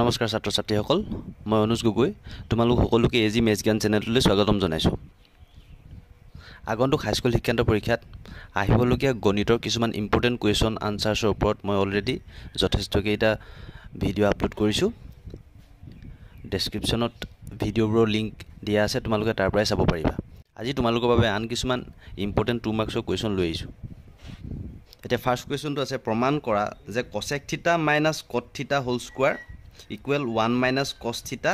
নমস্কাৰ ছাত্ৰ ছাত্ৰীসকল মই অনুজ গগৈ তোমালোক সকলোকে এ জি মেজ জ্ঞান চেনেলটোলৈ স্বাগতম জনাইছোঁ আগন্তুক হাইস্কুল শিক্ষান্ত পৰীক্ষাত আহিবলগীয়া গণিতৰ কিছুমান ইম্পৰ্টেণ্ট কুৱেশ্যন আনচাৰ্ছৰ ওপৰত মই অলৰেডি যথেষ্টকেইটা ভিডিঅ' আপলোড কৰিছোঁ ডেছক্ৰিপশ্যনত ভিডিঅ'বোৰৰ লিংক দিয়া আছে তোমালোকে তাৰ পৰাই চাব পাৰিবা আজি তোমালোকৰ বাবে আন কিছুমান ইম্পৰ্টেণ্ট টু মাৰ্কছৰ কুৱেশ্যন লৈ আহিছোঁ এতিয়া ফাৰ্ষ্ট কুৱেশ্যনটো আছে প্ৰমাণ কৰা যে কচেক theta minus cot theta whole square equal one minus cos theta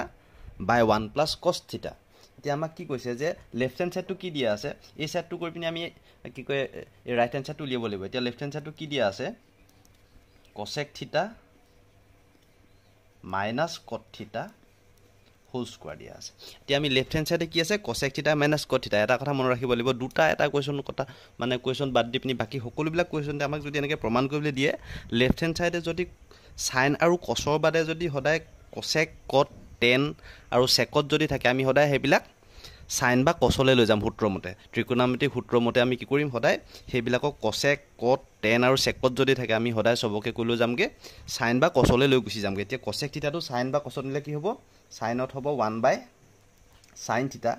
by one plus cos theta এতিয়া আমাক কি কৈছে যে লেফ্ট হেণ্ড ছাইডটো কি দিয়া আছে এই ছাইডটো কৰি পিনি আমি কি কয় এই ৰাইট হেণ্ড ছাইডটো উলিয়াব লাগিব এতিয়া লেফ্ট হেণ্ড ছাইডটো কি দিয়া আছে cosec theta minus cot theta whole square দিয়া আছে এতিয়া আমি লেফ্ট হেণ্ড ছাইডে কি আছে কচেক থিতা মাইনাছ কথিতা এটা কথা মনত ৰাখিব লাগিব দুটা এটা কুৱেশ্যন কথা মানে কুৱেশ্যন বাদ দি পিনি বাকী সকলোবিলাক কুৱেশ্যনতে আমাক যদি এনেকৈ প্ৰমাণ কৰিবলৈ দিয়ে লেফ্ট হেণ্ড ছাইডে যদি চাইন আৰু কচৰ বাদে যদি সদায় কচেক কট টেন আৰু চেকত যদি থাকে আমি সদায় সেইবিলাক চাইন বা কচলৈ লৈ যাম সূত্ৰমতে ত্ৰিকোণামিতিক সূত্ৰমতে আমি কি কৰিম সদায় সেইবিলাকক কচেক কট টেন আৰু চেকত যদি থাকে আমি সদায় চবকে কৈ লৈ যামগৈ চাইন বা কচলৈ লৈ গুচি যামগৈ এতিয়া কচেক থিতাটো চাইন বা কচত নিলে কি হ'ব চাইনত হ'ব one by sine theta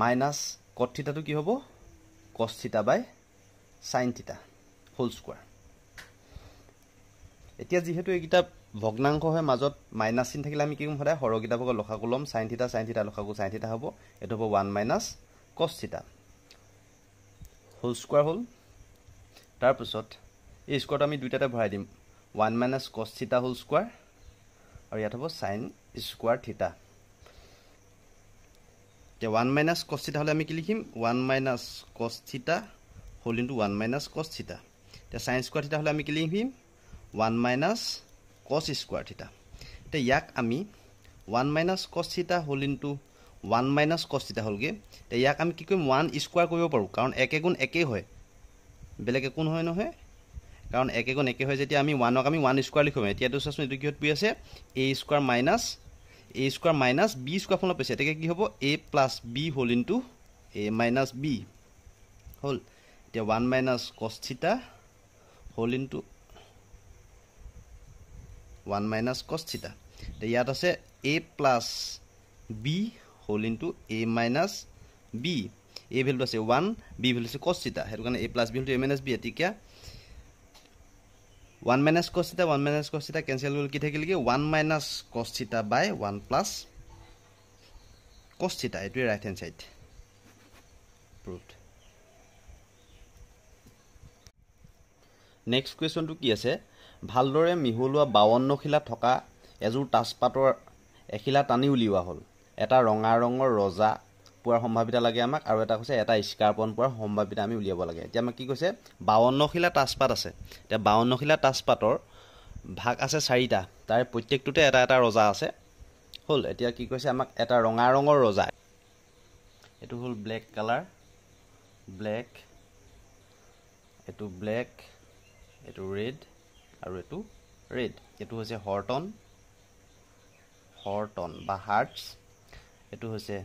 minus cot থিতাটো কি হ'ব cos theta by sine theta whole square এতিয়া যিহেতু এই কিতাপ ভগ্নাংশ হয় মাজত মাইনাছ চিন থাকিলে আমি কি কৰিম সদায় সৰহকিটাক লখাকু ল'ম চাইন থিতা চাইন থিতা লখাকু চাইন থিতা হ'ব এইটো হ'ব ওৱান মাইনাছ কছ থিতা হোল স্কোৱাৰ হ'ল তাৰপিছত এই স্কোৱাৰটো আমি দুইটাতে ভৰাই দিম ওৱান মাইনাছ কছ থিতা হোল স্কোৱাৰ আৰু ইয়াত হ'ব চাইন স্কোৱাৰ থিতা এতিয়া ওৱান মাইনাছ কছ থিতা হ'লে আমি কি লিখিম ওৱান মাইনাছ কছ থিতা হ'ল ইনটো ওৱান মাইনাছ কছ থিতা এতিয়া চাইন স্কোৱাৰ থিতা হ'লে আমি কি লিখিম ওৱান মাইনাছ কছ স্কুৱাৰ থিটা এতিয়া ইয়াক আমি ওৱান মাইনাছ কছ থিটা হ'ল ইনটো ওৱান মাইনাছ কছ থিটা হ'লগৈ এতিয়া ইয়াক আমি কি কৰিম ওৱান স্কুৱাৰ কৰিব পাৰোঁ কাৰণ একে গুণ একেই হয় বেলেগ একো নহয় নহয় কাৰণ একে গুণ একে হয় যেতিয়া আমি ওৱানক আমি ওৱান স্কুৱাৰ লিখোঁ এতিয়াতো চাচোন এইটো কিহত পৰি আছে A square minus A square minus B square ফলত পাইছে এতিয়া কি হ'ব এ প্লাছ বি হ'ল ইনটো এ মাইনাছ বি হ'ল এতিয়া ওৱান মাইনাছ কষ্ঠিতা হ'ল ইনটো ওৱান মাইনাছ কষ্টিটা ইয়াত আছে এ প্লাছ বি হ'ল into A minus B A ভেলটো আছে ওৱান বি ভেলটো আছে কষ্টিটা সেইটো কাৰণে এ প্লাছ বি হ'লটো এ মাইনাছ বি এতিকা one minus cos theta one minus cos theta cancel কৰিলে কি থাকিলেগৈ one minus cos theta by one plus cos theta এইটোৱে right hand side proof next কুৱেশ্যনটো কি আছে ভালদৰে মিহলোৱা বাৱন্ন থকা এযোৰ তাজপাতৰ এখিলা টানি উলিওৱা হ'ল এটা ৰঙা ৰঙৰ ৰজা পোৱাৰ সম্ভাৱিতা লাগে আমাক আৰু এটা কৈছে এটা স্কাৰ্পন পোৱাৰ সম্ভাৱিতা আমি উলিয়াব লাগে এতিয়া আমাক কি কৈছে বাৱন্নশিলা তাজপাত আছে এতিয়া বাৱন্নশিলা তাজপাতৰ ভাগ আছে চাৰিটা তাৰে প্ৰত্যেকটোতে এটা এটা ৰজা আছে হ'ল এতিয়া কি কৈছে আমাক এটা ৰঙা ৰঙৰ ৰজা এইটো হ'ল ব্লেক কালাৰ ব্লেক এইটো ব্লেক এইটো ৰেড আৰু এইটো ৰেড এইটো হৈছে হৰ্টন হৰ্টন বা হাৰ্টছ এইটো হৈছে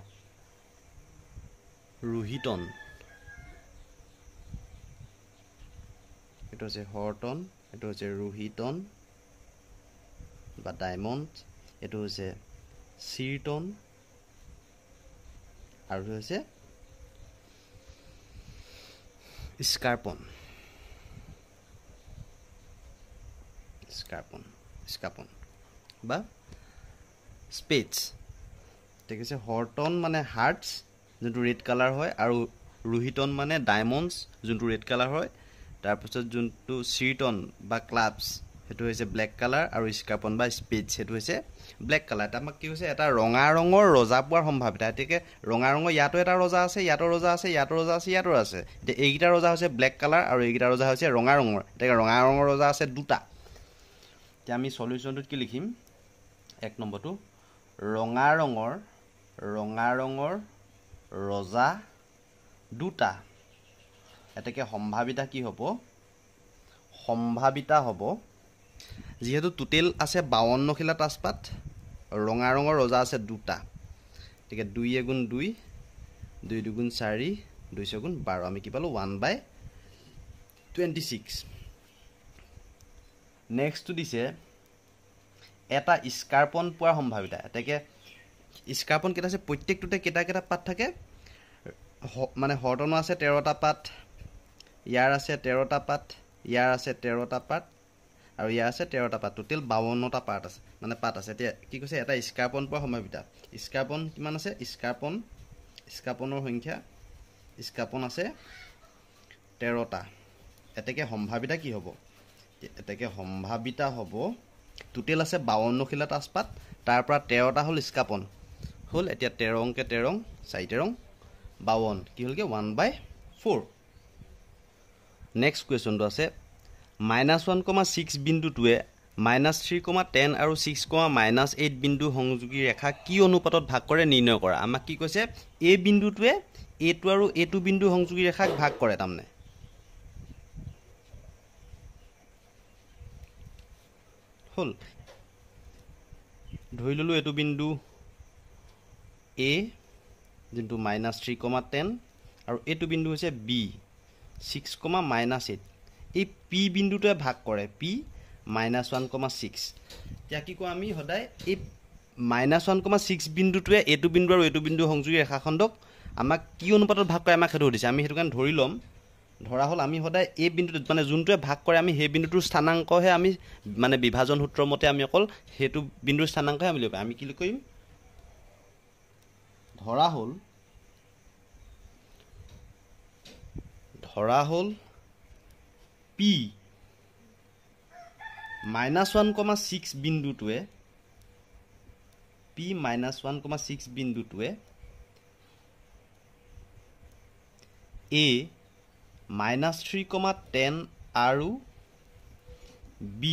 ৰোহিটন এইটো হৈছে হৰ্টন এইটো হৈছে ৰোহিতন বা ডায়মণ্ড এইটো হৈছে চিৰটন আৰু হৈছে স্কাৰ্পন স্কাৰ্পন স্কাপন বা স্পেটছ ঠিক আছে হৰ্টন মানে হাৰ্টছ যোনটো ৰেড কালাৰ হয় আৰু ৰোহিতন মানে ডায়মণ্ডছ যোনটো ৰেড কালাৰ হয় তাৰপিছত যোনটো চিৰিটন বা ক্লাবছ সেইটো হৈছে ব্লেক কালাৰ আৰু স্কাৰ্পন বা স্পেটছ সেইটো হৈছে ব্লেক কালাৰ এটা আমাক কি হৈছে এটা ৰঙা ৰঙৰ ৰজা পোৱাৰ সম্ভাৱ্যতা গতিকে ৰঙা ৰঙৰ ইয়াতো এটা ৰজা আছে ইয়াতো ৰজা আছে ইয়াতো ৰজা আছে ইয়াতো আছে এতিয়া এইকেইটা ৰজা হৈছে ব্লেক কালাৰ আৰু এইকেইটা ৰজা হৈছে ৰঙা ৰঙৰ এতিয়া ৰঙা ৰঙৰ ৰজা আছে দুটা এতিয়া আমি চলিউশ্যনটোত কি লিখিম এক নম্বৰটো ৰঙা ৰঙৰ ৰঙা ৰঙৰ ৰজা দুটা এতেকে সম্ভাৱিতা কি হ'ব সম্ভাৱিতা হ'ব যিহেতু টোটেল আছে বাৱন্নশিলা তাজপাত ৰঙা ৰঙৰ ৰজা আছে দুটা গতিকে দুই এগুণ দুই দুই দুগুণ চাৰি দুই ছগুণ বাৰ আমি কি পালোঁ ওৱান বাই টুৱেণ্টি ছিক্স নেক্সটটো দিছে এটা স্কাৰ্পন পোৱাৰ সম্ভাৱিতা এতেকে স্কাৰ্পন কেইটা আছে প্ৰত্যেকটোতে কেইটা কেইটা পাত থাকে মানে হৰ্টনো আছে তেৰটা পাত ইয়াৰ আছে তেৰটা পাত ইয়াৰ আছে তেৰটা পাত আৰু ইয়াৰ আছে তেৰটা পাত টোটেল বাৱন্নটা পাত আছে মানে পাত আছে এতিয়া কি কৈছে এটা স্কাৰ্পন পোৱাৰ সম্ভাৱিতা স্কাৰ্পন কিমান আছে স্কাৰ্পন স্কাৰ্পনৰ সংখ্যা স্কাৰ্পন আছে তেৰটা এতেকে সম্ভাৱিতা কি হ'ব এতেকে সম্ভাৱিতা হ'ব টোটেল আছে বাৱন্নশিলা তাজপাত পৰা তেৰটা হ'ল স্কাপন হ'ল এতিয়া তেৰংকে তেৰং চাৰি তেৰং বাৱন কি হ'লগে ওৱান বাই ফ'ৰ নেক্সট কুৱেশ্যনটো আছে মাইনাছ ওৱান কমা ছিক্স বিন্দুটোৱে মাইনাছ থ্ৰী কমা টেন আৰু ছিক্স কমা মাইনাছ এইট বিন্দু সংযোগী ৰেখা কি অনুপাতত ভাগ কৰে নিৰ্ণয় কৰা আমাক কি কৈছে এই বিন্দুটোৱে এইটো আৰু এইটো বিন্দু সংযোগী ৰেখাক ভাগ কৰে তাৰমানে হ'ল ধৰি ল'লোঁ এইটো বিন্দু এ যোনটো মাইনাছ থ্ৰী কমা টেন আৰু এইটো বিন্দু হৈছে B six comma minus eight এই পি বিন্দুটোৱে ভাগ কৰে P minus one comma six এতিয়া কি কওঁ আমি সদায় এই মাইনাছ ওৱান কমা ছিক্স বিন্দুটোৱে এইটো বিন্দু আৰু এইটো বিন্দু সংযোগী ৰেখাখণ্ডক আমাক কি অনুপাতত ভাগ কৰে আমাক সেইটো সুধিছে আমি সেইটো কাৰণে ধৰি ল'ম ধৰা হ'ল আমি সদায় এই বিন্দুটোত মানে যোনটোৱে ভাগ কৰে আমি সেই বিন্দুটোৰ স্থানাংকহে আমি মানে বিভাজন সূত্ৰৰ মতে আমি অকল সেইটো বিন্দুৰ স্থানাংকহে আমি লৈ পাৰিম আমি কি কৰিম ধৰা হ'ল ধৰা হ'ল P minus one comma six বিন্দুটোৱে P minus one comma six বিন্দুটোৱে A minus three comma ten আৰু B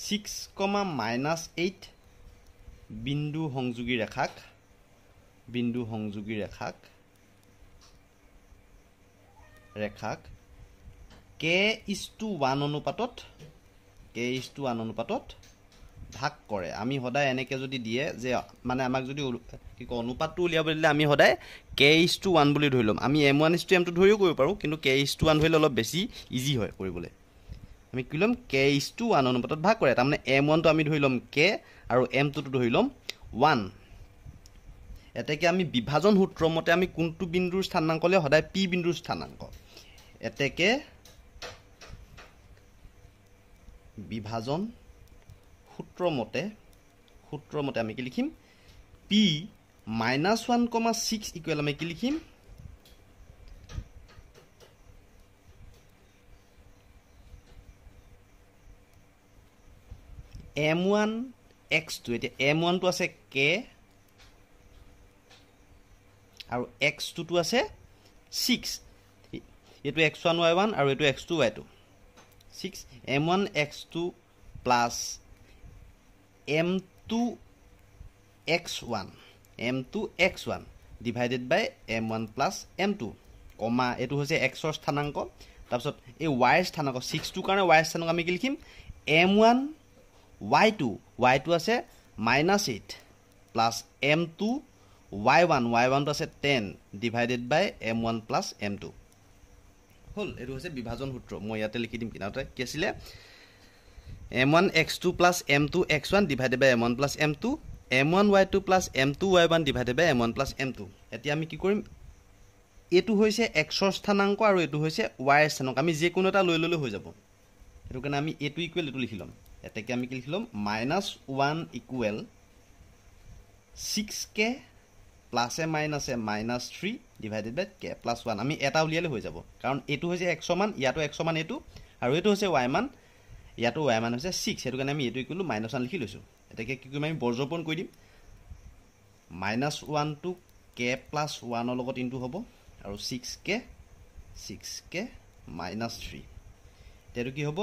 six comma minus eight বিন্দু সংযোগী ৰেখাক বিন্দু সংযোগী ৰেখাক ৰেখাক কে ইজ টু ওৱান অনুপাতত কে ইজ টু ওৱান অনুপাতত ভাগ কৰে আমি সদায় এনেকৈ যদি দিয়ে যে মানে আমাক যদি কি কয় অনুপাতটো উলিয়াব দিলে আমি সদায় কে ইজ টু ওৱান বুলি ধৰি ল'ম আমি M one is to M two ধৰিও কৰিব পাৰোঁ কিন্তু কে ইজ টু ওৱান ধৰিলে অলপ বেছি ইজি হয় কৰিবলৈ আমি কি ল'ম কে ইজ টু ওৱান অনুপাতত ভাগ কৰে তাৰমানে এম ওৱানটো আমি ধৰি ল'ম কে আৰু এম টুটো ধৰি ল'ম ওৱান এতেকে আমি বিভাজন সূত্ৰমতে আমি কোনটো বিন্দুৰ স্থানাংক স্থানাংকলৈ সদায় পি বিন্দুৰ স্থানাংক এতেকে বিভাজন সূত্ৰমতে সূত্ৰমতে আমি কি লিখিম P minus one comma six equal আমি কি লিখিম এম ওৱান এক্সটো এতিয়া এম ওৱানটো আছে কে আৰু এক্স টুটো আছে ছিক্স এইটো এক্স ওৱান ৱাই ওৱান আৰু এইটো X two Y two six M one X two plus M two X one M two X one divided by M one plus M two comma এইটো হৈছে এক্সৰ স্থানাংক তাৰপিছত এই ৱাইৰ স্থানাংক ছিক্সটোৰ কাৰণে ৱাইৰ স্থানাংক আমি কি লিখিম M one Y two Y two আছে minus eight plus M two Y one Y ওৱানটো আছে ten divided by M one plus M two হ'ল এইটো হৈছে বিভাজন সূত্ৰ মই ইয়াতে লিখি দিম কিনাৰতে কি আছিলে M one X two plus M two X one divided by M one plus M two M one Y two plus M two Y one divided by M one plus M two এতিয়া আমি কি কৰিম এইটো হৈছে এক্সৰ স্থানাংক আৰু এইটো হৈছে ৱাইৰ স্থানাংক আমি যিকোনো এটা লৈ ল'লেও হৈ যাব সেইটো কাৰণে আমি এইটো ইকুৱেল এইটো লিখি ল'ম এতেকৈ আমি কি লিখি ল'ম minus one equal six K প্লাছে মাইনাছে minus three divided by K plus one আমি এটা উলিয়ালে হৈ যাব কাৰণ এইটো হৈছে এক্স মান ইয়াতো এক্স মান এইটো আৰু এইটো হৈছে ৱাই মান ইয়াতো ৱাই মান হৈছে ছিক্স সেইটো কাৰণে আমি এইটো কি কৰিলোঁ মাইনাছ ওৱান লিখি লৈছোঁ এতিয়া কি কৰিম আমি বৰ্জপণ কৰি দিম মাইনাছ ওৱানটো কে প্লাছ ওৱানৰ লগত ইনটো হ'ব আৰু six K six K minus three এতিয়াতো কি হ'ব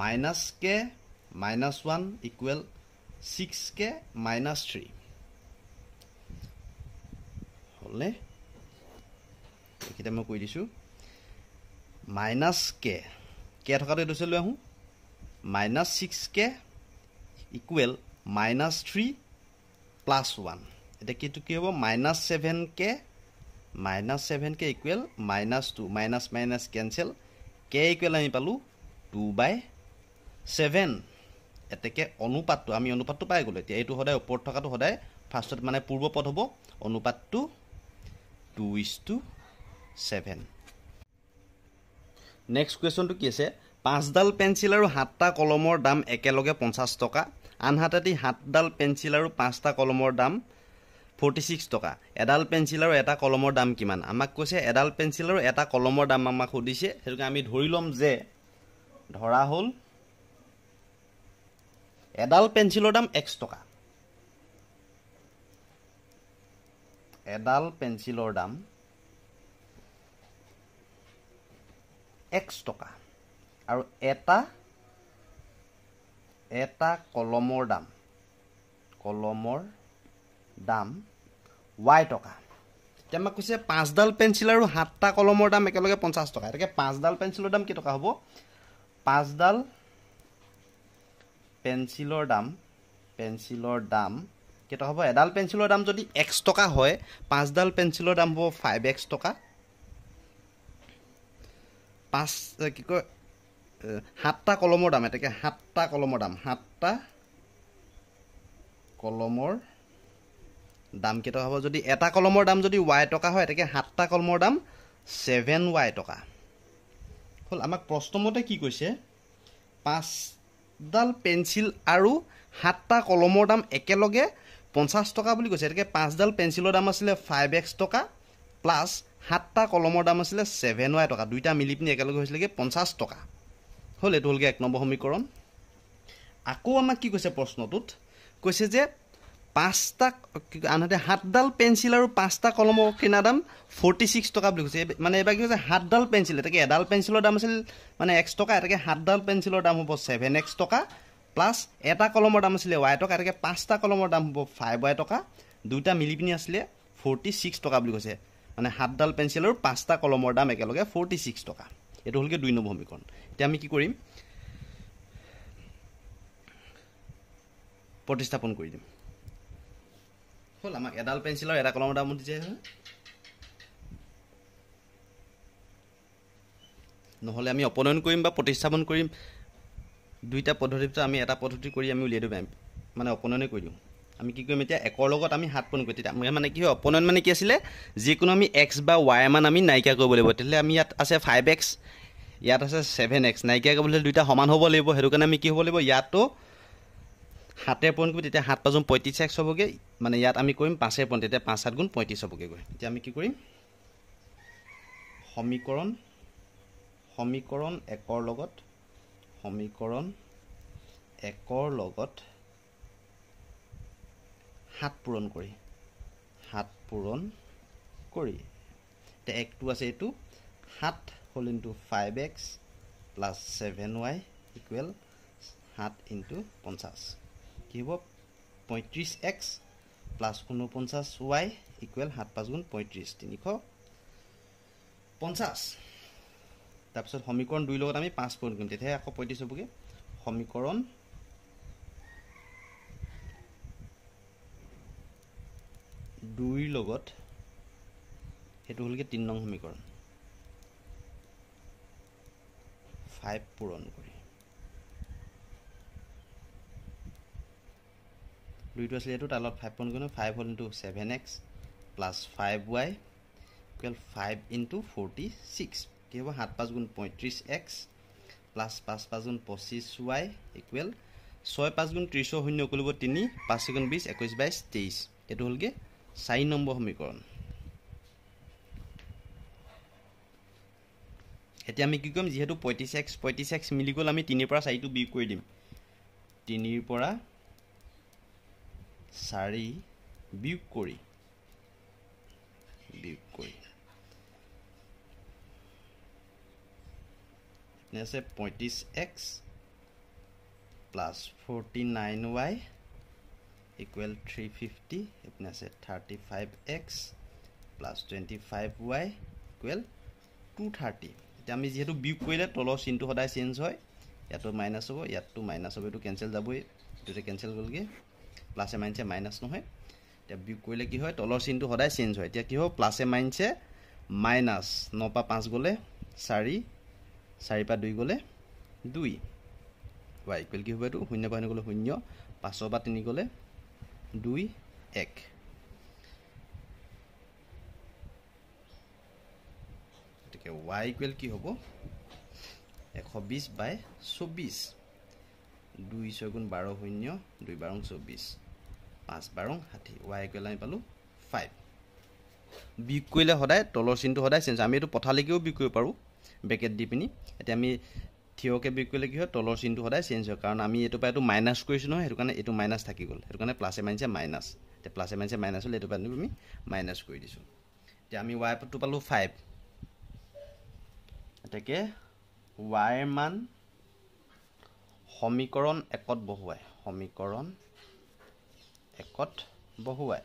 minus K minus one equal six K minus three হ'লে এইকেইটা মই কৈ দিছোঁ মাইনাছ কে কে থকাটো এইটো চাই লৈ আহোঁ মাইনাস ছিক্সকে equal minus three plus one এতিয়া কিটো কি হ'ব মাইনাছ ছেভেনকে মাইনাছ ছেভেনকে equal minus two minus minus cancel K equal আমি পালোঁ টু বাই ছেভেন এতেকে অনুপাতটো আমি অনুপাতটো পাই গ'লোঁ এতিয়া এইটো সদায় ওপৰত থকাটো সদায় ফাৰ্ষ্টত মানে পূৰ্বপদ হ'ব অনুপাতটো two is to seven next কুৱেশ্যনটো কি আছে পাঁচডাল পেঞ্চিল আৰু সাতটা কলমৰ দাম একেলগে পঞ্চাছ টকা আনহাতেদি সাতডাল পেঞ্চিল আৰু পাঁচটা কলমৰ দাম ফৰ্টি ছিক্স টকা এডাল পেঞ্চিল আৰু এটা কলমৰ দাম কিমান আমাক কৈছে এডাল পেঞ্চিল আৰু এটা কলমৰ দাম আমাক সুধিছে সেইটোকে আমি ধৰি ল'ম যে ধৰা হ'ল এডাল পেঞ্চিলৰ দাম এক্স টকা এডাল পেঞ্চিলৰ দাম এক্স টকা আৰু এটা এটা কলমৰ দাম কলমৰ দাম ৱাই টকা এতিয়া আমাক কৈছে পাঁচডাল পেঞ্চিল আৰু সাতটা কলমৰ দাম একেলগে পঞ্চাছ টকা এতিয়া পাঁচডাল পেঞ্চিলৰ দাম কেইটকা হ'ব পাঁচডাল পেঞ্চিলৰ দাম পেঞ্চিলৰ দাম কেইটকা হ'ব এডাল পেঞ্চিলৰ দাম যদি এক্স টকা হয় পাঁচডাল পেঞ্চিলৰ দাম হ'ব ফাইভ এক্স টকা পাঁচ কি কয় সাতটা কলমৰ দাম এতেকে সাতটা কলমৰ দাম সাতটা কলমৰ দাম কেইটকা হ'ব যদি এটা কলমৰ দাম যদি ৱাই টকা হয় এতেকে সাতটা কলমৰ দাম ছেভেন ৱাই টকা হ'ল আমাক প্ৰশ্নমতে কি কৈছে পাঁচডাল পেঞ্চিল আৰু সাতটা কলমৰ দাম একেলগে পঞ্চাছ টকা বুলি কৈছে এতেকে পাঁচডাল পেঞ্চিলৰ দাম আছিলে ফাইভ এক্স টকা প্লাছ সাতটা কলমৰ দাম আছিলে ছেভেন ৱাই টকা দুইটা মিলি পিনি একেলগে হৈছিলে কি পঞ্চাছ টকা হ'ল এইটো হ'লগৈ এক নম্বৰ সমীকৰণ আকৌ আমাক কি কৈছে প্ৰশ্নটোত কৈছে যে পাঁচটা আনহাতে সাতডাল পেঞ্চিল আৰু পাঁচটা কলমৰ কিনা দাম ফৰ্টি ছিক্স টকা বুলি কৈছে মানে এইবাৰ কি কৈছে সাতডাল পেঞ্চিল এটাকে এডাল পেঞ্চিলৰ দাম আছিল মানে এক্স টকা এতেকে সাতডাল পেঞ্চিলৰ দাম হ'ব ছেভেন এক্স টকা প্লাছ এটা কলমৰ দাম আছিলে ৱাই টকা এতেকে পাঁচটা কলমৰ দাম হ'ব ফাইভ ৱাই টকা দুইটা মিলি পিনি আছিলে ফৰ্টি ছিক্স টকা বুলি কৈছে মানে সাতডাল পেঞ্চিল আৰু পাঁচটা কলমৰ দাম একেলগে ফৰ্টি ছিক্স টকা এইটো হ'লগৈ দুই নম্বৰ সমীকৰণ এতিয়া আমি কি কৰিম প্ৰতিস্থাপন কৰি দিম হ'ল আমাক এডাল পেঞ্চিল আৰু এটা কলমৰ দাম দিছে নহ'লে আমি অপনয়ন কৰিম বা প্ৰতিস্থাপন কৰিম দুইটা পদ্ধতিৰ পিছত আমি এটা পদ্ধতি কৰি আমি উলিয়াই দিওঁ মানে অপনয়নে কৰি দিওঁ আমি কি কৰিম এতিয়া একৰ লগত আমি সাতপন কৰিম তেতিয়া মানে কি হয় অপনেণ্ট মানে কি আছিলে যিকোনো আমি এক্স বা ৱাই মান আমি নাইকিয়া কৰিব লাগিব তেতিয়াহ'লে আমি ইয়াত আছে ফাইভ এক্স ইয়াত আছে ছেভেন এক্স নাইকিয়া কৰিবলৈ দুইটা সমান হ'ব লাগিব সেইটো কাৰণে আমি কি হ'ব লাগিব ইয়াতো সাতে পইণ্ট কৰিম তেতিয়া সাত পাঁচজন পঁয়ত্ৰিছ এক্স হ'বগৈ মানে ইয়াত আমি কৰিম পাঁচে পইণ্ট তেতিয়া পাঁচ সাত গুণ পঁয়ত্ৰিছ হ'বগৈ গৈ এতিয়া আমি কি কৰিম সমীকৰণ সমীকৰণ একৰ লগত সমীকৰণ একৰ লগত সাত পূৰণ কৰি সাত পূৰণ কৰি এতিয়া একটো আছে এইটো সাত হ'ল into five X plus seven Y equal সাত ইনটু পঞ্চাছ কি হ'ব পঁয়ত্ৰিছ এক্স প্লাছ ঊনপঞ্চাছ ৱাই ইকুৱেল সাত পাঁচ গুণ পঁয়ত্ৰিছ তিনিশ পঞ্চাছ তাৰপিছত সমীকৰণ দুইৰ লগত আমি পাঁচ পূৰণ কৰিম তেতিয়াহে আকৌ পঁয়ত্ৰিছ হ'বগৈ সমীকৰণ দুইৰ লগত সেইটো হ'লগৈ তিনি নং সমীকৰণ ফাইভ পূৰণ কৰি দুইটো আছিলে এইটো তালত ফাইভ পূৰণ কৰি ফাইভ হ'ল into seven X plus five Y equal five into forty six কি হ'ব সাত পাঁচ গুণ পঁয়ত্ৰিছ এক্স প্লাছ পাঁচ পাঁচ গুণ পঁচিছ ৱাই ইকুৱেল ছয় পাঁচ গুণ ত্ৰিছৰ শূন্য কৰিব তিনি পাঁচ গুণ বিছ একৈছ বাইছ তেইছ এইটো হ'লগৈ চাৰি নম্বৰ সমীকৰণ এতিয়া আমি কি কৰিম যিহেতু পঁয়ত্ৰিছ এক্স পঁয়ত্ৰিছ এক্স মিলি গ'ল আমি তিনিৰ পৰা চাৰিটো বিয়োগ কৰি দিম তিনিৰ পৰা চাৰি বিয়োগ কৰি বিয়োগ কৰি আছে পঁয়ত্ৰিছ X plus forty nine Y equal three fifty এইপিনে আছে thirty five X plus twenty five Y equal two thirty এতিয়া আমি যিহেতু বিয়োগ কৰিলে তলৰ চিনটো সদায় চেঞ্জ হয় ইয়াতো মাইনাছ হ'ব ইয়াততো মাইনাছ হ'ব এইটো কেঞ্চেল যাবই এইটোতে কেঞ্চেল গ'লগৈ প্লাছে মাইনাছে মাইনাছ নহয় এতিয়া বিয়োগ কৰিলে কি হয় তলৰ চিনটো সদায় চেঞ্জ হয় এতিয়া কি হ'ব প্লাছে মাইনাছে মাইনাছ ন পৰা পাঁচ গ'লে চাৰি চাৰিৰ পৰা দুই গ'লে দুই ৱাই ইকুৱেল কি হ'ব এইটো শূন্য পৰা শূন্য শূন্য পাঁচৰ পৰা তিনি গ'লে দুই এক গতিকে ৱাই ইকুৱেল কি হ'ব এশ বিছ বাই চৌব্বিছ দুই ছয় গুণ বাৰ শূন্য দুই বাৰং চৌব্বিছ পাঁচ বাৰং ষাঠি ৱাই ইকুৱেল আমি পালোঁ ফাইভ বিক কৰিলে সদায় তলৰ চিনটো সদায় চেঞ্জ আমি এইটো পথালিকেও বিক কৰিব পাৰোঁ ব্ৰেকেট দি পিনি এতিয়া আমি থিয়কৈ বিক কৰিলে কি হয় তলৰ চিনটো সদায় চেঞ্জ হয় কাৰণ আমি এইটো পৰা এইটো মাইনাছ কৰিছোঁ নহয় সেইটো কাৰণে এইটো মাইনাছ থাকি গ'ল সেইটো কাৰণে প্লাছে মাৰিছে মাইনাছ এতিয়া প্লাছে মাৰিছে মাইনাছ হ'লে এইটো পৰা আমি মাইনাছ কৰি দিছোঁ এতিয়া আমি ৱাই পটো পালোঁ ফাইভ এতিয়াকে ৱাইৰ মান সমীকৰণ একত বহুৱাই সমীকৰণ একত বহুৱাই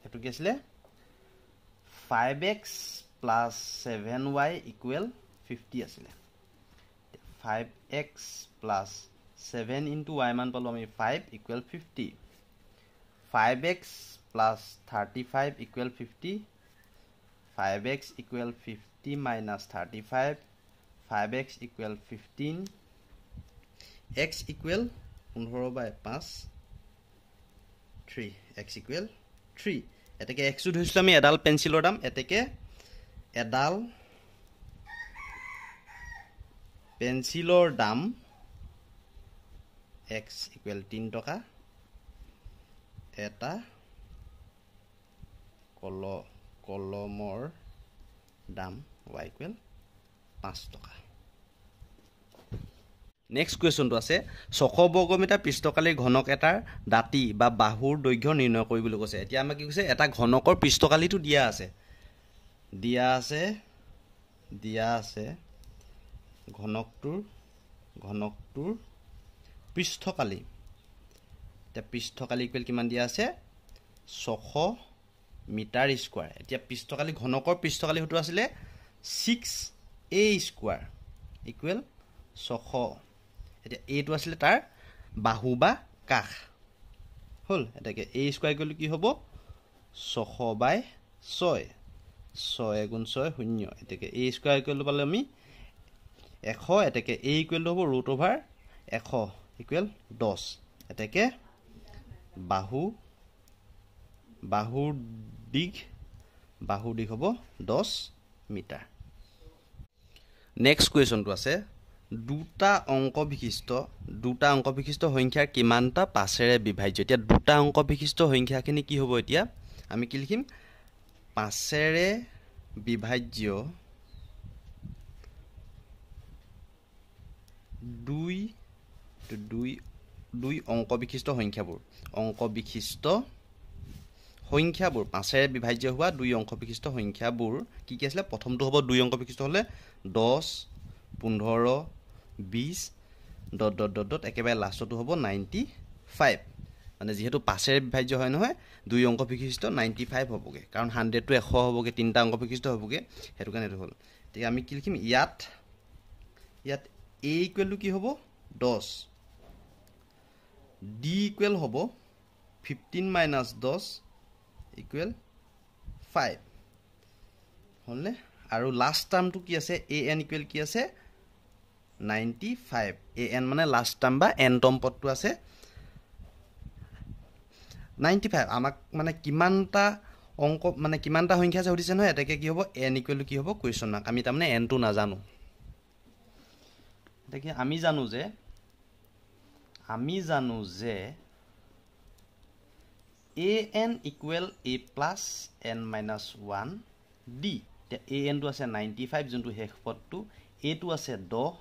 সেইটো কি আছিলে five X plus seven Y equal fifty আছিলে five X plus seven into Y मान पालो आमी five equal fifty five X plus thirty five equal fifty five X equal fifty minus thirty five five X equal fifteen X equal पंद्रह by पाँच three X equal three এতেকে এক্সটো ধৰিছিলোঁ আমি এডাল পেঞ্চিলৰ দাম এতেকে এডাল পেঞ্চিলৰ দাম এক্স ইকুৱেল তিনি টকা এটা কল কলমৰ দাম ৱাই ইকুৱেল পাঁচ টকা নেক্সট কুৱেশ্যনটো আছে ছশ বৰ্গমিটাৰ পৃষ্ঠকালীৰ ঘনক এটাৰ দাঁতি বা বাহুৰ দৈৰ্ঘ্য নিৰ্ণয় কৰিবলৈ কৈছে এতিয়া আমাক কি কৈছে এটা ঘনকৰ পৃষ্ঠকালীটো দিয়া আছে দিয়া আছে দিয়া আছে ঘনকটোৰ ঘনকটোৰ পৃষ্ঠকালি এতিয়া পৃষ্ঠকালি ইকুৱেল কিমান দিয়া আছে ছশ মিটাৰ স্কোৱাৰ এতিয়া পৃষ্ঠকালি ঘনকৰ পৃষ্ঠকালি সেইটো আছিলে ছিক্স এ স্কোৱাৰ ইকুৱেল ছশ এতিয়া এইটো আছিলে তাৰ বাহু বা কাষ হ'ল এতিয়া এ স্কোৱাৰ ইকুৱেল কি হ'ব ছশ বাই ছয় ছয় এগুণ ছয় শূন্য এতিয়া এ স্কোৱাৰ ইকুৱেল পালে আমি এশ এতেকে এ ইকুৱেল হ'ব ৰুট অভাৰ এশ ইকুৱেল দহ এতেকে বাহু বাহুৰ দিঘ বাহুৰ দিঘ হ'ব দহ মিটাৰ নেক্সট কুৱেশ্যনটো আছে দুটা অংক বিশিষ্ট দুটা অংক বিশিষ্ট সংখ্যাৰ কিমানটা পাঁচেৰে বিভাজ্য এতিয়া দুটা অংক বিশিষ্ট সংখ্যাখিনি কি হ'ব এতিয়া আমি কি লিখিম পাঁচেৰে বিভাজ্য দুই দুই দুই অংক বিশিষ্ট সংখ্যাবোৰ অংক বিশিষ্ট সংখ্যাবোৰ পাঁচেৰে বিভাজ্য হোৱা দুই অংক বিশিষ্ট সংখ্যাবোৰ কি কি আছিলে প্ৰথমটো হ'ব দুই অংক বিশিষ্ট হ'লে দহ পোন্ধৰ বিছ ডট ডট ডট ডট একেবাৰে লাষ্টটো হ'ব নাইণ্টি ফাইভ মানে যিহেতু পাঁচেৰে বিভাজ্য হয় নহয় দুই অংক বিশিষ্ট নাইণ্টি ফাইভ হ'বগৈ কাৰণ হাণ্ড্ৰেডটো এশ হ'বগৈ তিনিটা অংক বিশিষ্ট হ'বগৈ সেইটো কাৰণে এইটো হ'ল গতিকে আমি কি লিখিম ইয়াত ইয়াত এ ইকুৱেল টু কি হ'ব দহ ডি ইকুৱেল হ'ব ফিফটিন মাইনাছ দহ ইকুৱেল ফাইভ হ'লনে আৰু লাষ্ট টাৰ্মটো কি আছে এ এন ইকুৱেল কি আছে নাইণ্টি ফাইভ এ এন মানে লাষ্ট টাৰ্ম বা এন টম পদটো আছে নাইণ্টি ফাইভ আমাক মানে কিমানটা অংক মানে কিমানটা সংখ্যা আছে সুধিছে নহয় এতেকে কি হ'ব এন ইকুৱেল কি হ'ব কুৱেশ্যন মাৰ্ক আমি তাৰমানে এনটো নাজানো দেখি আমি জানো যে আমি জানো যে a n equal a plus n minus one d এতিয়া এ এনটো আছে নাইণ্টি ফাইভ যোনটো শেষ পদটো এটো আছে দহ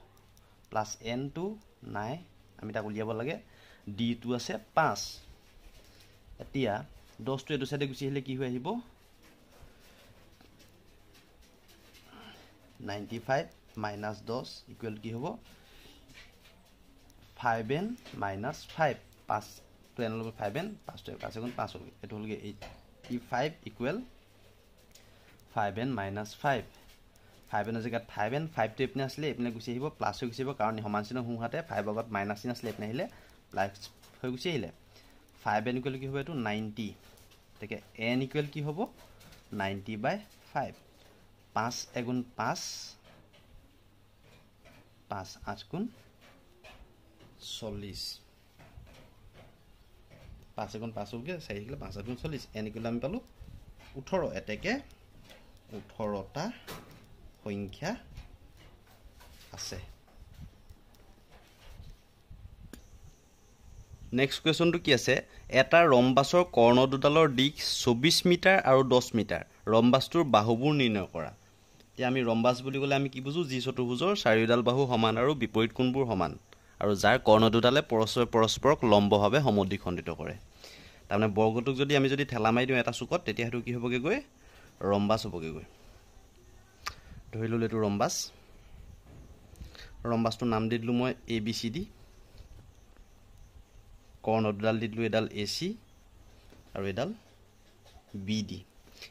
প্লাছ এনটো নাই আমি তাক উলিয়াব লাগে ডিটো আছে পাঁচ এতিয়া দহটো এইটো চাইডে গুচি আহিলে কি হৈ আহিব নাইণ্টি ফাইভ মাইনাছ দহ ইকুৱেল কি হ'ব ফাইভ এন মাইনাছ ফাইভ পাঁচ টু এন ল'ব ফাইভ এন পাঁচ টু পাঁচ এগুণ পাঁচ হ'লগৈ এইটো হ'লগৈ এইট ই five equal five n minus five five এনৰ জেগাত ফাইভ এন ফাইভটো এইপিনে আছিলে এইপিনে গুচি আহিব প্লাছ হৈ গুচি আহিব কাৰণ সমান চিনৰ সোঁহাতে ফাইভৰ আগত মাইনাছ চিন আছিলে এইপিনে আহিলে প্লাছ হৈ গুচি আহিলে ফাইভ এন ইকুৱেল কি হ'ব এইটো নাইণ্টি গতিকে এন ইকুৱেল কি হ'ব নাইণ্টি বাই ফাইভ পাঁচ এগুণ পাঁচ পাঁচ আঠ গুণ চল্লিছ পাঁচ এগুণ পাঁচকে চাৰি থাকিলে পাঁচ এগুণ চল্লিছ এনেকৈ আমি পালোঁ ওঠৰ এতেকে ওঠৰটা সংখ্যা আছে নেক্সট কুৱেশ্যনটো কি আছে এটা ৰম্বাছৰ কৰ্ণ দুডালৰ দিশ চৌবিছ মিটাৰ আৰু দহ মিটাৰ ৰম্বাছটোৰ বাহুবোৰ নিৰ্ণয় কৰা এতিয়া আমি ৰম্বাছ বুলি ক'লে আমি কি বুজোঁ যি চতুৰ্ভুজৰ চাৰিওডাল বাহু সমান আৰু বিপৰীত কোণবোৰ সমান আৰু যাৰ কৰ্ণ দুডালে পৰস্পৰে পৰস্পৰক লম্বভাৱে খণ্ডিত কৰে তাৰমানে বৰ্গটোক যদি আমি যদি ঠেলা মাৰি দিওঁ এটা চুকত তেতিয়া সেইটো কি হ'বগৈ গৈ ৰম্বাছ হ'বগৈ গৈ ধৰি ল'লোঁ এইটো ৰম্বাছ ৰম্বাছটো নাম দি দিলোঁ মই এ বি চি ডি কৰ্ণ দুডাল দি দিলোঁ এডাল এ চি আৰু এডাল বি ডি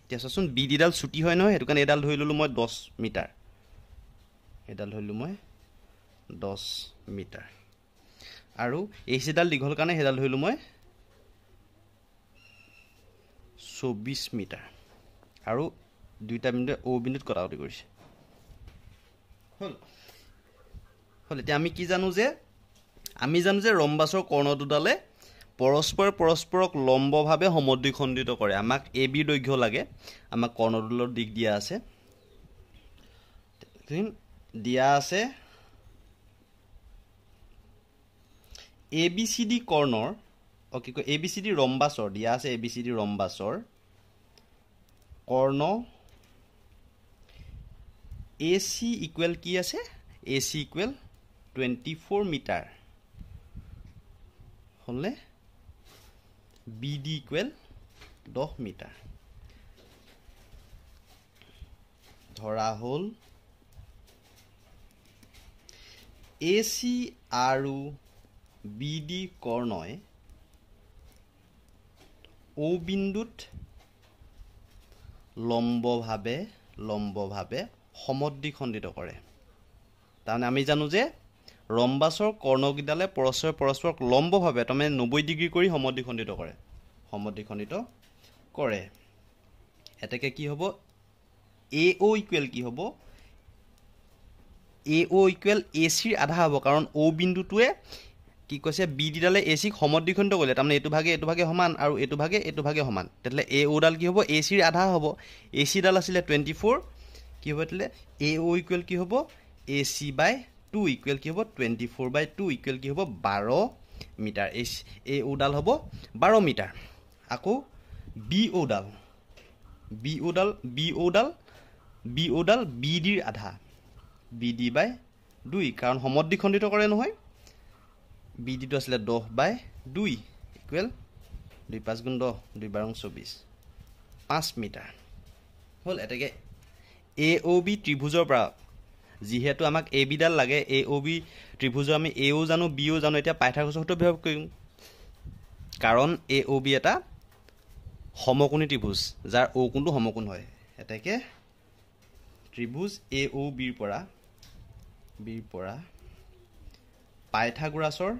এতিয়া চাচোন বি ডিডাল চুটি হয় নহয় সেইটো কাৰণে এডাল ধৰি ল'লোঁ মই দহ মিটাৰ সেইডাল ধৰিলোঁ মই দহ মিটাৰ আৰু চিডাল দীঘল কাৰণে সেইডাল ধৰিলোঁ মই চৌব্বিছ মিটাৰ আৰু দুইটা বিন্দুৱে অ' বিন্দুত কটা কটি কৰিছে হ'ল হ'ল এতিয়া আমি কি জানো যে আমি জানো যে ৰম্বাছৰ কৰ্ণ দুডালে পৰস্পৰে পৰস্পৰক লম্বভাৱে সমদ্বিখণ্ডিত কৰে আমাক এ বি দৈৰ্ঘ্য লাগে আমাক কৰ্ণ দুডালৰ দিশ দিয়া আছে দিয়া আছে এ বি চি ডি কৰ্ণৰ অ' কি কয় এ বি চি ডি ৰম্বাছৰ দিয়া আছে এ বি চি ডি ৰম্বাছৰ কৰ্ণ এ চি ইকুৱেল কি আছে A C equal twenty four metre হ'লনে বি ডি ইকুৱেল দহ মিটাৰ ধৰা হ'ল এ চি আৰু বি ডি কৰ্ণই অ' বিন্দুত লম্বভাৱে লম্বভাৱে সমদ্বিখণ্ডিত কৰে তাৰমানে আমি জানো যে ৰম্বাছৰ কৰ্ণকেইডালে পৰস্পৰে পৰস্পৰক লম্বভাৱে তাৰমানে নব্বৈ ডিগ্ৰী কৰি সমদ্বিখণ্ডিত কৰে সমদ্বিখণ্ডিত কৰে এতেকে কি হ'ব এ অ' ইকুৱেল কি হ'ব এ অ' ইকুৱেল এ চিৰ আধা হ'ব কাৰণ অ' বিন্দুটোৱে কি কৈছে বি দিডালে এ চিক সমদ্বিখণ্ড কৰিলে তাৰমানে এইটো ভাগে এইটো ভাগে সমান আৰু এইটো ভাগে এইটো ভাগে সমান তেতিয়াহ'লে এ অ'ডাল কি হ'ব এ চিৰ আধা হ'ব এ চিডাল আছিলে টুৱেণ্টি ফ'ৰ কি হ'ব তেতিয়াহ'লে এ অ' ইকুৱেল কি হ'ব A C by two equal কি হ'ব twenty four by two equal কি হ'ব বাৰ মিটাৰ এ এ ডাল হ'ব বাৰ মিটাৰ আকৌ বি অ' ডাল বি অ'ডাল বি অ' ডাল বি অ' ডাল বি ডিৰ আধা বি ডি বাই দুই কাৰণ সমদ্বিখণ্ডিত কৰে নহয় বি ডিটো আছিলে দহ বাই দুই ইকুৱেল দুই পাঁচ গুণ দহ দুই বাৰ চৌব্বিছ পাঁচ মিটাৰ হ'ল এতেকে এ অ' বি ত্ৰিভুজৰ পৰা যিহেতু আমাক এ বিডাল লাগে এ অ' বি ত্ৰিভুজৰ আমি এও জানো বিও জানো এতিয়া পাইথাগছৰ সূত্ৰ ব্যৱহাৰ কৰিম কাৰণ এ অ' বি এটা সমকোণী ত্ৰিভুজ যাৰ অ' কোণটো সমকোণ হয় এতেকে ত্ৰিভুজ এ অ' বিৰ পৰা বিৰ পৰা পাই ঠাকুৰাছৰ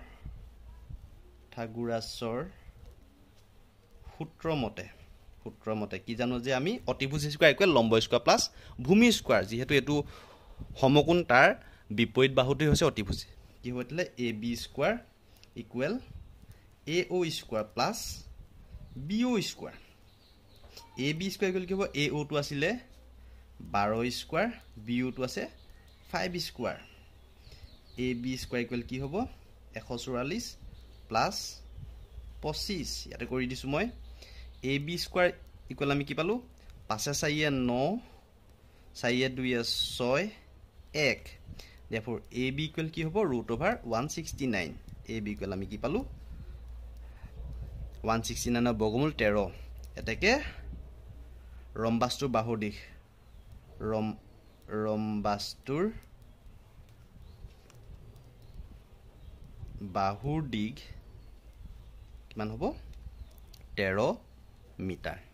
সূত্ৰমতে সূত্ৰমতে কি জানো যে আমি অতিভুজ স্কোৱাৰ একোৱে লম্ব স্কোৱাৰ প্লাছ ভূমি স্কোৱাৰ যিহেতু এইটো সমকোণ তাৰ বিপৰীত বাহুটোৱেই হৈছে অতিভুজ কি হৈ থাকিলে A B square equal A O' square plus B O' square A B square equal কি হ'ব এ অ'টো আছিলে বাৰ স্কুৱাৰ বি অ'টো আছে five square A B square কি হ'ব এশ চৌৰাল্লিছ প্লাছ পঁচিছ ইয়াতে কৰি দিছোঁ মই এ বি স্কুৱাৰ ইকুৱেল আমি কি পালোঁ পাঁচে চাৰিয়ে ন চাৰিয়ে দুয়ে ছয় এক ডেফৰ এ বি ইকুৱেল কি হ'ব root over one sixty nine A B equal আমি কি পালোঁ ওৱান ছিক্সটি নাইনৰ বগমূল তেৰ এতেকে ৰম্বাছটোৰ বাহুৰ দিশ ৰম ৰম্বাছটোৰ বাহুৰ দীঘ কিমান হ'ব তেৰ মিটাৰ